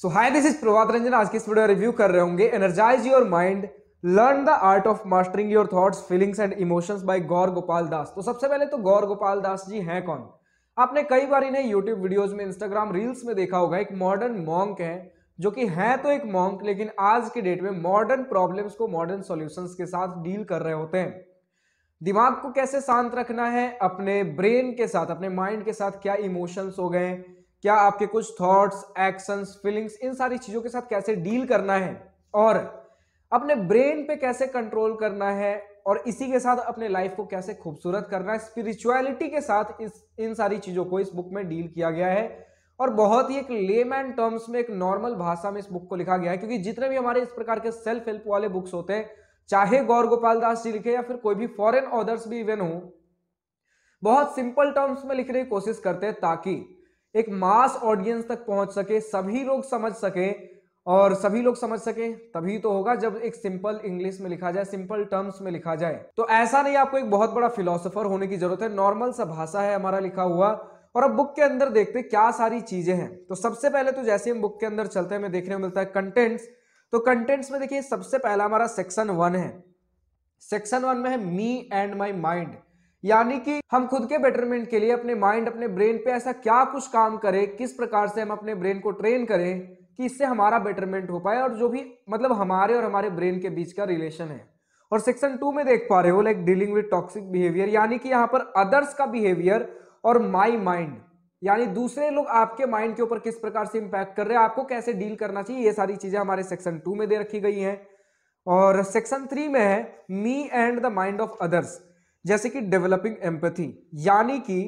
so hi this is Prabhat Ranjan आज की इस वीडियो रिव्यू कर रहे होंगे energize your mind learn the art of mastering your thoughts feelings and emotions by Gaur Gopal Das तो सबसे पहले तो गौर गोपाल दास जी हैं कौन आपने कई बार इन्हें यूट्यूब वीडियोज में इंस्टाग्राम रील्स में देखा होगा एक मॉडर्न मॉन्क है जो कि हैं तो एक मॉन्क लेकिन आज के डेट में मॉडर्न प्रॉब्लम्स को मॉडर्न सॉल्यूशंस के साथ डील कर रहे होते हैं दिमाग को कैसे शांत रखना है अपने ब्रेन के साथ अपने माइंड के साथ क्या इमोशंस हो गए क्या आपके कुछ थॉट्स एक्शंस फीलिंग्स इन सारी चीजों के साथ कैसे डील करना है और अपने ब्रेन पे कैसे कंट्रोल करना है और इसी के साथ अपने लाइफ को कैसे खूबसूरत करना है स्पिरिचुअलिटी के साथ इस इन सारी चीजों को इस बुक में डील किया गया है और बहुत ही एक लेमैन टर्म्स में एक नॉर्मल भाषा में इस बुक को लिखा गया है क्योंकि जितने भी हमारे इस प्रकार के सेल्फ हेल्प वाले बुक्स होते हैं चाहे गौर गोपाल दास जी लिखे या फिर कोई भी फॉरेन ऑथर्स भी इवन हो बहुत सिंपल टर्म्स में लिखने की कोशिश करते हैं ताकि एक मास ऑडियंस तक पहुंच सके सभी लोग समझ सके और सभी लोग समझ सके तभी तो होगा जब एक सिंपल इंग्लिश में लिखा जाए सिंपल टर्म्स में लिखा जाए तो ऐसा नहीं आपको एक बहुत बड़ा फिलोसोफर होने की जरूरत है नॉर्मल सा भाषा है हमारा लिखा हुआ और अब बुक के अंदर देखते हैं क्या सारी चीजें हैं तो सबसे पहले तो जैसे हम बुक के अंदर चलते हैं हमें देखने को मिलता है कंटेंट्स तो कंटेंट्स में देखिए सबसे पहला हमारा सेक्शन वन है सेक्शन वन में है मी एंड माई माइंड यानी कि हम खुद के बेटरमेंट के लिए अपने माइंड अपने ब्रेन पे ऐसा क्या कुछ काम करें किस प्रकार से हम अपने ब्रेन को ट्रेन करें कि इससे हमारा बेटरमेंट हो पाए और जो भी मतलब हमारे और हमारे ब्रेन के बीच का रिलेशन है और सेक्शन टू में देख पा रहे हो like dealing with toxic behaviour यानी कि यहाँ पर अदर्स का बिहेवियर और माई माइंड यानी दूसरे लोग आपके माइंड के ऊपर किस प्रकार से इम्पैक्ट कर रहे हैं आपको कैसे डील करना चाहिए ये सारी चीजें हमारे सेक्शन टू में दे रखी गई हैं और सेक्शन थ्री में है me and the mind of others जैसे कि डेवलपिंग एम्पथी यानी कि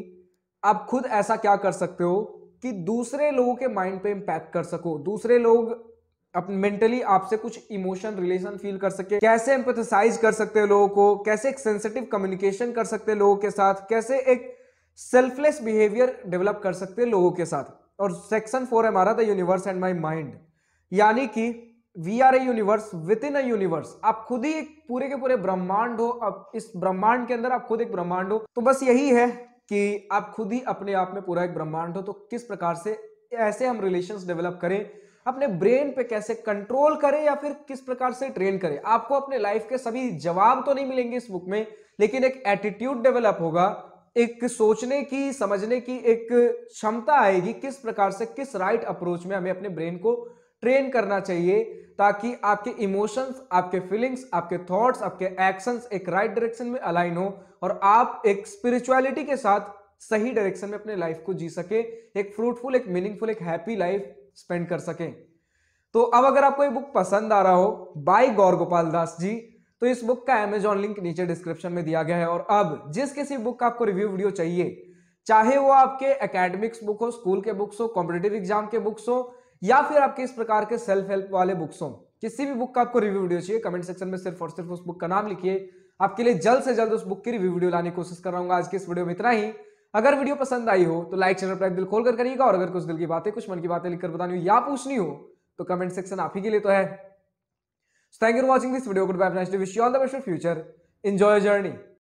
आप खुद ऐसा क्या कर सकते हो कि दूसरे लोगों के माइंड पे इम्पैक्ट कर सको दूसरे लोग अपने मेंटली आपसे कुछ इमोशन रिलेशन फील कर सके कैसे एम्पथसाइज कर सकते हैं लोगों को कैसे एक सेंसिटिव कम्युनिकेशन कर सकते हैं लोगों के साथ कैसे एक सेल्फलेस बिहेवियर डेवलप कर सकते हैं लोगों के साथ और सेक्शन फोर है हमारा the universe and my mind यानी कि we are a universe within a universe आप खुद ही एक पूरे के पूरे ब्रह्मांड हो अब इस ब्रह्मांड के अंदर आप खुद एक ब्रह्मांड हो तो बस यही है कि आप खुद ही अपने आप में पूरा एक ब्रह्मांड हो तो किस प्रकार से ऐसे हम रिलेशन डेवलप करें अपने ब्रेन पे कैसे कंट्रोल करें या फिर किस प्रकार से ट्रेन करें आपको अपने लाइफ के सभी जवाब तो नहीं मिलेंगे इस बुक में लेकिन एक एटीट्यूड डेवलप होगा एक सोचने की समझने की एक क्षमता आएगी किस प्रकार से किस राइट अप्रोच में हमें अपने ब्रेन को ट्रेन करना चाहिए ताकि आपके इमोशंस आपके फीलिंग्स आपके थॉट्स आपके एक्शंस एक राइट right डायरेक्शन में अलाइन हो और आप एक स्पिरिचुअलिटी के साथ सही डायरेक्शन में अपने लाइफ को जी सके एक फ्रूटफुल एक मीनिंगफुल एक हैप्पी लाइफ स्पेंड कर सके तो अब अगर आपको ये बुक पसंद आ रहा हो बाय गौर गोपाल दास जी तो इस बुक का एमेजॉन लिंक नीचे डिस्क्रिप्शन में दिया गया है और अब जिस किसी बुक का आपको रिव्यू वीडियो चाहिए चाहे वो आपके एकेडमिक्स बुक हो स्कूल के बुक्स हो कॉम्पिटेटिव एग्जाम के बुक्स हो या फिर आपके इस प्रकार के सेल्फ हेल्प वाले बुक्स हो किसी भी बुक का आपको रिव्यू वीडियो चाहिए कमेंट सेक्शन में सिर्फ और सिर्फ उस बुक का नाम लिखिए आपके लिए जल्द से जल्द उस बुक की रिव्यू वीडियो लाने की कोशिश कर रहा हूँ आज के इस वीडियो में इतना ही अगर वीडियो पसंद आई हो तो लाइक चैनल पर एक दिल खोल कर करिएगा और अगर कुछ दिल की बातें कुछ मन की बातें लिखकर बतानी हो या पूछनी हो तो कमेंट सेक्शन आप ही के लिए तो है thank you for watching this video goodbye wish you all the best future enjoy journey